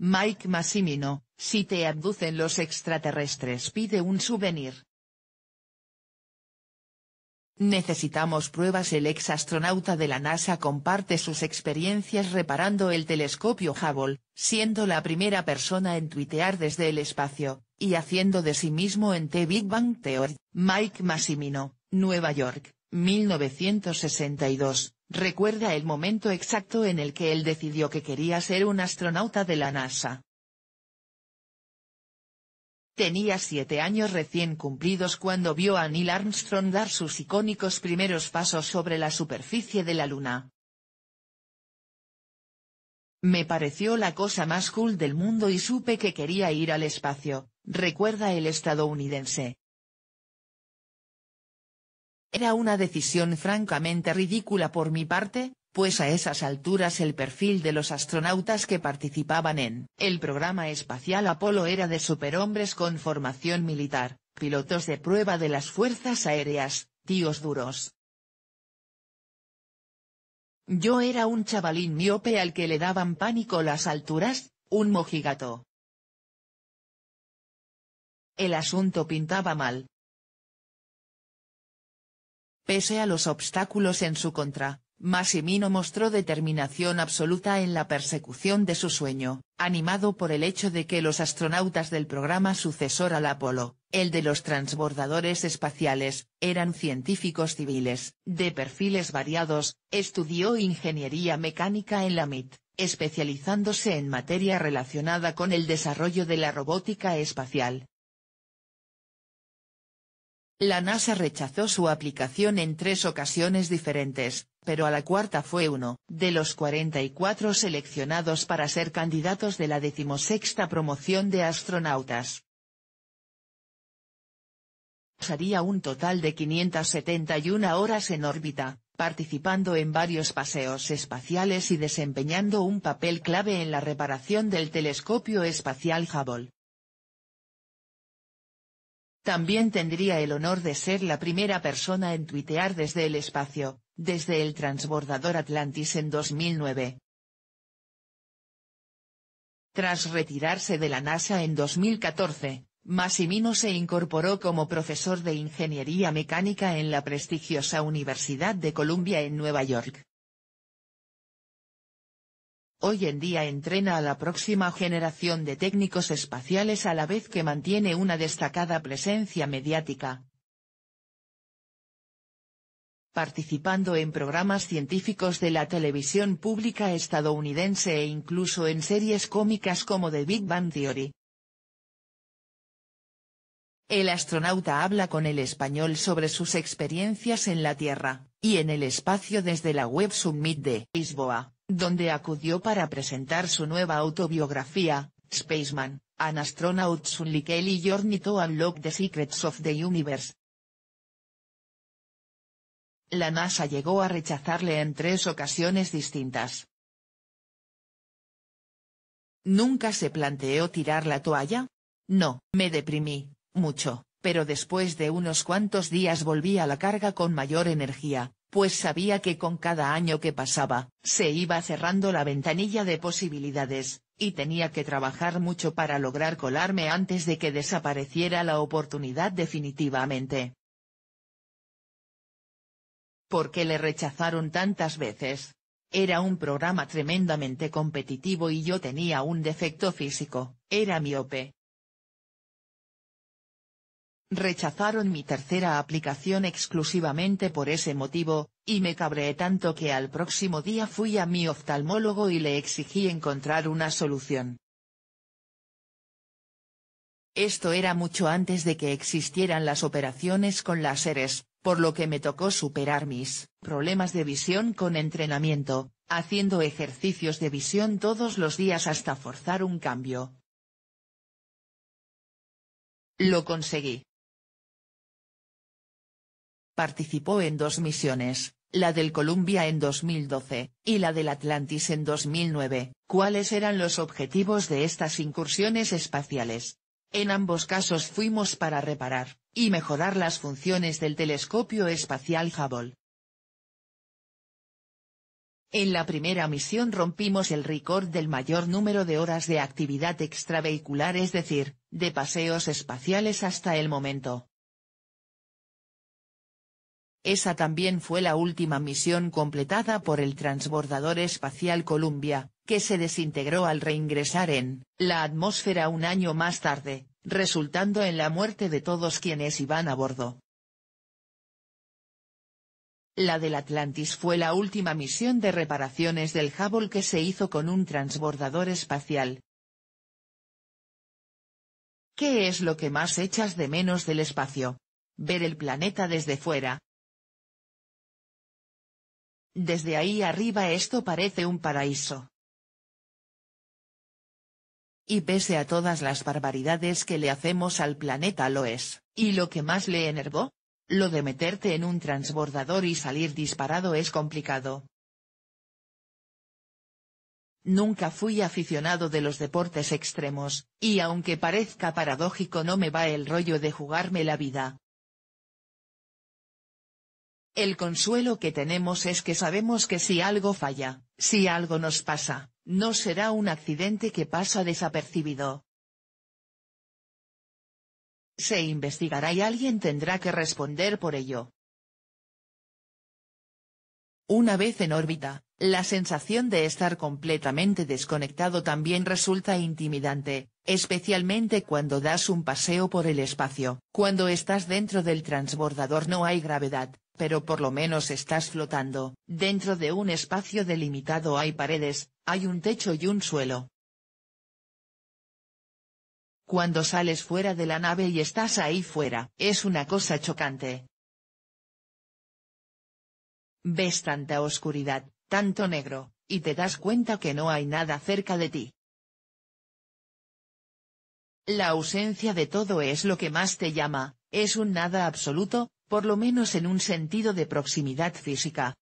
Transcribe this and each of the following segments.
Mike Massimino, si te abducen los extraterrestres pide un souvenir. Necesitamos pruebas El ex astronauta de la NASA comparte sus experiencias reparando el telescopio Hubble, siendo la primera persona en tuitear desde el espacio, y haciendo de sí mismo en The Big Bang Theory. Mike Massimino, Nueva York, 1962. Recuerda el momento exacto en el que él decidió que quería ser un astronauta de la NASA. Tenía siete años recién cumplidos cuando vio a Neil Armstrong dar sus icónicos primeros pasos sobre la superficie de la Luna. Me pareció la cosa más cool del mundo y supe que quería ir al espacio, recuerda el estadounidense. Era una decisión francamente ridícula por mi parte, pues a esas alturas el perfil de los astronautas que participaban en el programa espacial Apolo era de superhombres con formación militar, pilotos de prueba de las fuerzas aéreas, tíos duros. Yo era un chavalín miope al que le daban pánico las alturas, un mojigato. El asunto pintaba mal, Pese a los obstáculos en su contra, Massimino mostró determinación absoluta en la persecución de su sueño, animado por el hecho de que los astronautas del programa sucesor al Apolo, el de los transbordadores espaciales, eran científicos civiles. De perfiles variados, estudió ingeniería mecánica en la MIT, especializándose en materia relacionada con el desarrollo de la robótica espacial, la NASA rechazó su aplicación en tres ocasiones diferentes, pero a la cuarta fue uno de los 44 seleccionados para ser candidatos de la decimosexta promoción de astronautas. Pasaría un total de 571 horas en órbita, participando en varios paseos espaciales y desempeñando un papel clave en la reparación del telescopio espacial Hubble. También tendría el honor de ser la primera persona en tuitear desde el espacio, desde el transbordador Atlantis en 2009. Tras retirarse de la NASA en 2014, Massimino se incorporó como profesor de ingeniería mecánica en la prestigiosa Universidad de Columbia en Nueva York. Hoy en día entrena a la próxima generación de técnicos espaciales a la vez que mantiene una destacada presencia mediática. Participando en programas científicos de la televisión pública estadounidense e incluso en series cómicas como The Big Bang Theory. El astronauta habla con el español sobre sus experiencias en la Tierra, y en el espacio desde la web Summit de Lisboa donde acudió para presentar su nueva autobiografía, Spaceman, An Astronaut's Unlikely Journey to Unlock the Secrets of the Universe. La NASA llegó a rechazarle en tres ocasiones distintas. ¿Nunca se planteó tirar la toalla? No, me deprimí, mucho, pero después de unos cuantos días volví a la carga con mayor energía, pues sabía que con cada año que pasaba, se iba cerrando la ventanilla de posibilidades, y tenía que trabajar mucho para lograr colarme antes de que desapareciera la oportunidad definitivamente. ¿Por qué le rechazaron tantas veces? Era un programa tremendamente competitivo y yo tenía un defecto físico, era miope, Rechazaron mi tercera aplicación exclusivamente por ese motivo, y me cabré tanto que al próximo día fui a mi oftalmólogo y le exigí encontrar una solución. Esto era mucho antes de que existieran las operaciones con láseres, por lo que me tocó superar mis problemas de visión con entrenamiento, haciendo ejercicios de visión todos los días hasta forzar un cambio. Lo conseguí. Participó en dos misiones, la del Columbia en 2012, y la del Atlantis en 2009. ¿Cuáles eran los objetivos de estas incursiones espaciales? En ambos casos fuimos para reparar, y mejorar las funciones del telescopio espacial Hubble. En la primera misión rompimos el récord del mayor número de horas de actividad extravehicular es decir, de paseos espaciales hasta el momento. Esa también fue la última misión completada por el transbordador espacial Columbia, que se desintegró al reingresar en la atmósfera un año más tarde, resultando en la muerte de todos quienes iban a bordo. La del Atlantis fue la última misión de reparaciones del Hubble que se hizo con un transbordador espacial. ¿Qué es lo que más echas de menos del espacio? Ver el planeta desde fuera, desde ahí arriba esto parece un paraíso. Y pese a todas las barbaridades que le hacemos al planeta lo es, y lo que más le enervó, lo de meterte en un transbordador y salir disparado es complicado. Nunca fui aficionado de los deportes extremos, y aunque parezca paradójico no me va el rollo de jugarme la vida, el consuelo que tenemos es que sabemos que si algo falla, si algo nos pasa, no será un accidente que pasa desapercibido. Se investigará y alguien tendrá que responder por ello. Una vez en órbita, la sensación de estar completamente desconectado también resulta intimidante, especialmente cuando das un paseo por el espacio. Cuando estás dentro del transbordador no hay gravedad, pero por lo menos estás flotando. Dentro de un espacio delimitado hay paredes, hay un techo y un suelo. Cuando sales fuera de la nave y estás ahí fuera, es una cosa chocante. Ves tanta oscuridad, tanto negro, y te das cuenta que no hay nada cerca de ti. La ausencia de todo es lo que más te llama, es un nada absoluto, por lo menos en un sentido de proximidad física.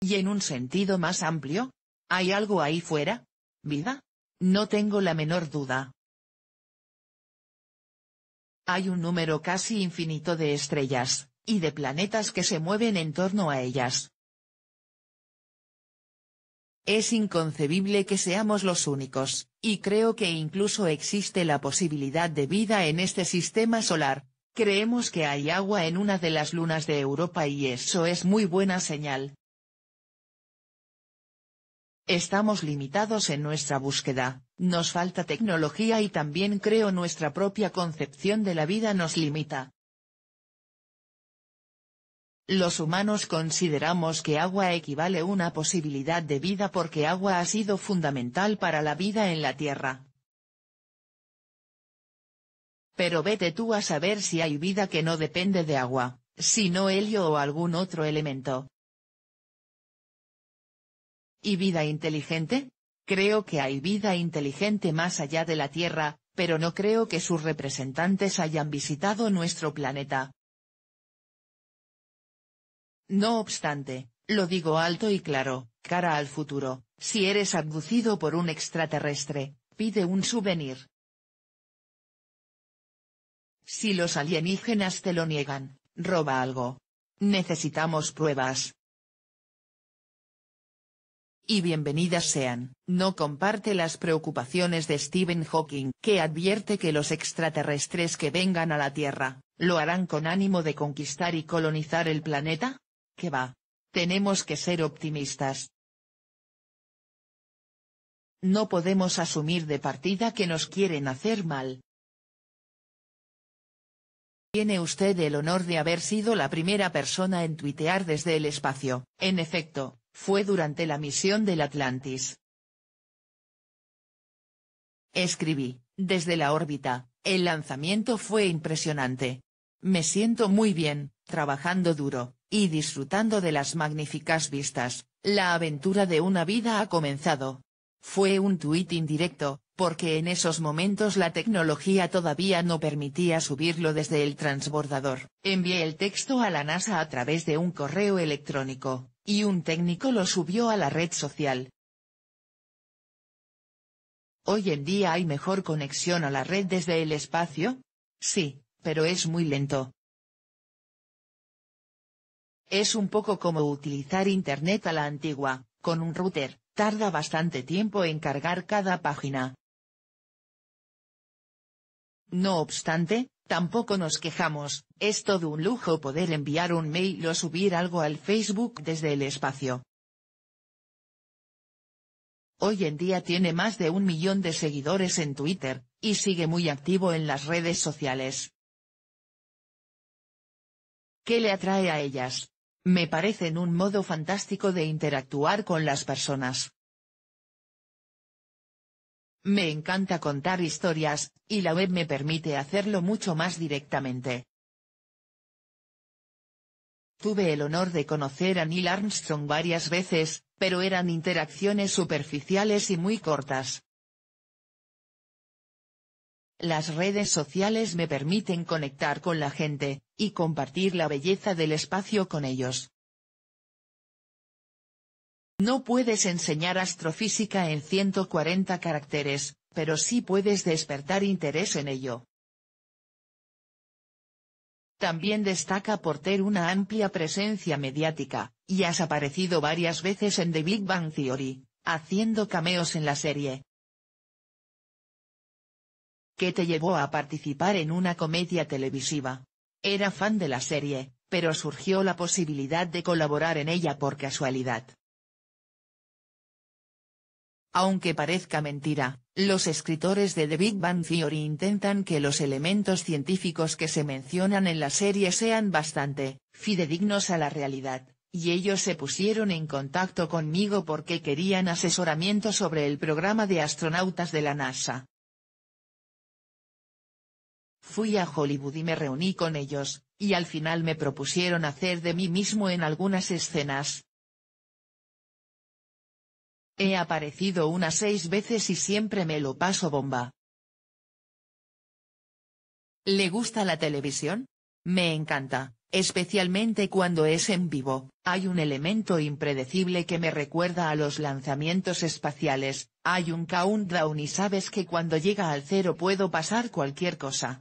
Y en un sentido más amplio, ¿hay algo ahí fuera? ¿Vida? No tengo la menor duda. Hay un número casi infinito de estrellas, y de planetas que se mueven en torno a ellas. Es inconcebible que seamos los únicos, y creo que incluso existe la posibilidad de vida en este sistema solar, Creemos que hay agua en una de las lunas de Europa y eso es muy buena señal. Estamos limitados en nuestra búsqueda, nos falta tecnología y también creo nuestra propia concepción de la vida nos limita. Los humanos consideramos que agua equivale una posibilidad de vida porque agua ha sido fundamental para la vida en la Tierra. Pero vete tú a saber si hay vida que no depende de agua, sino helio o algún otro elemento. ¿Y vida inteligente? Creo que hay vida inteligente más allá de la Tierra, pero no creo que sus representantes hayan visitado nuestro planeta. No obstante, lo digo alto y claro, cara al futuro, si eres abducido por un extraterrestre, pide un souvenir. Si los alienígenas te lo niegan, roba algo. Necesitamos pruebas. Y bienvenidas sean, no comparte las preocupaciones de Stephen Hawking, que advierte que los extraterrestres que vengan a la Tierra, ¿lo harán con ánimo de conquistar y colonizar el planeta? ¿Qué va? Tenemos que ser optimistas. No podemos asumir de partida que nos quieren hacer mal, tiene usted el honor de haber sido la primera persona en tuitear desde el espacio, en efecto, fue durante la misión del Atlantis. Escribí, desde la órbita, el lanzamiento fue impresionante. Me siento muy bien, trabajando duro, y disfrutando de las magníficas vistas, la aventura de una vida ha comenzado. Fue un tuit indirecto, porque en esos momentos la tecnología todavía no permitía subirlo desde el transbordador. Envié el texto a la NASA a través de un correo electrónico, y un técnico lo subió a la red social. Hoy en día hay mejor conexión a la red desde el espacio? Sí, pero es muy lento. Es un poco como utilizar Internet a la antigua, con un router, tarda bastante tiempo en cargar cada página. No obstante, tampoco nos quejamos, es todo un lujo poder enviar un mail o subir algo al Facebook desde el espacio. Hoy en día tiene más de un millón de seguidores en Twitter, y sigue muy activo en las redes sociales. ¿Qué le atrae a ellas? Me parecen un modo fantástico de interactuar con las personas. Me encanta contar historias, y la web me permite hacerlo mucho más directamente. Tuve el honor de conocer a Neil Armstrong varias veces, pero eran interacciones superficiales y muy cortas. Las redes sociales me permiten conectar con la gente, y compartir la belleza del espacio con ellos. No puedes enseñar astrofísica en 140 caracteres, pero sí puedes despertar interés en ello. También destaca por tener una amplia presencia mediática, y has aparecido varias veces en The Big Bang Theory, haciendo cameos en la serie. ¿Qué te llevó a participar en una comedia televisiva? Era fan de la serie, pero surgió la posibilidad de colaborar en ella por casualidad. Aunque parezca mentira, los escritores de The Big Bang Theory intentan que los elementos científicos que se mencionan en la serie sean bastante fidedignos a la realidad, y ellos se pusieron en contacto conmigo porque querían asesoramiento sobre el programa de astronautas de la NASA. Fui a Hollywood y me reuní con ellos, y al final me propusieron hacer de mí mismo en algunas escenas, He aparecido unas seis veces y siempre me lo paso bomba. ¿Le gusta la televisión? Me encanta, especialmente cuando es en vivo, hay un elemento impredecible que me recuerda a los lanzamientos espaciales, hay un countdown y sabes que cuando llega al cero puedo pasar cualquier cosa.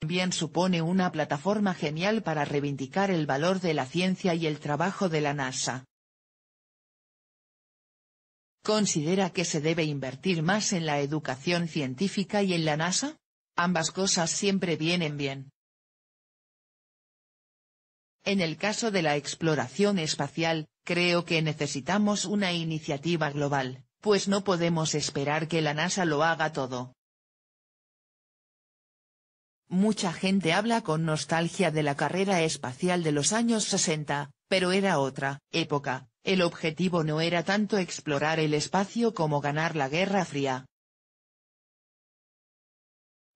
También supone una plataforma genial para reivindicar el valor de la ciencia y el trabajo de la NASA. ¿Considera que se debe invertir más en la educación científica y en la NASA? Ambas cosas siempre vienen bien. En el caso de la exploración espacial, creo que necesitamos una iniciativa global, pues no podemos esperar que la NASA lo haga todo. Mucha gente habla con nostalgia de la carrera espacial de los años 60, pero era otra época, el objetivo no era tanto explorar el espacio como ganar la Guerra Fría.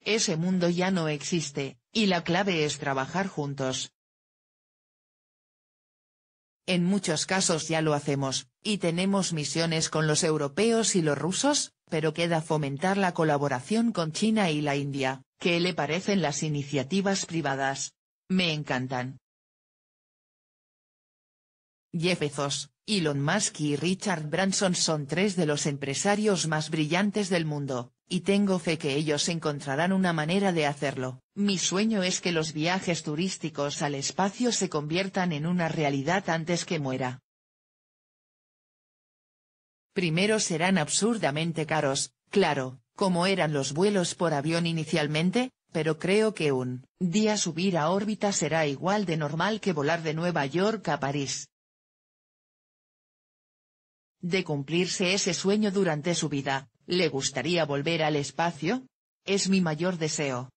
Ese mundo ya no existe, y la clave es trabajar juntos. En muchos casos ya lo hacemos, y tenemos misiones con los europeos y los rusos, pero queda fomentar la colaboración con China y la India, que le parecen las iniciativas privadas. Me encantan. Jeff Elon Musk y Richard Branson son tres de los empresarios más brillantes del mundo, y tengo fe que ellos encontrarán una manera de hacerlo. Mi sueño es que los viajes turísticos al espacio se conviertan en una realidad antes que muera. Primero serán absurdamente caros, claro, como eran los vuelos por avión inicialmente, pero creo que un día subir a órbita será igual de normal que volar de Nueva York a París de cumplirse ese sueño durante su vida, ¿le gustaría volver al espacio? Es mi mayor deseo.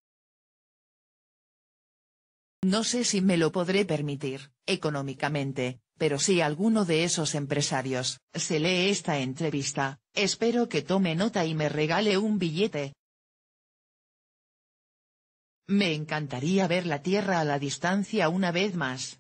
No sé si me lo podré permitir, económicamente, pero si alguno de esos empresarios se lee esta entrevista, espero que tome nota y me regale un billete. Me encantaría ver la Tierra a la distancia una vez más.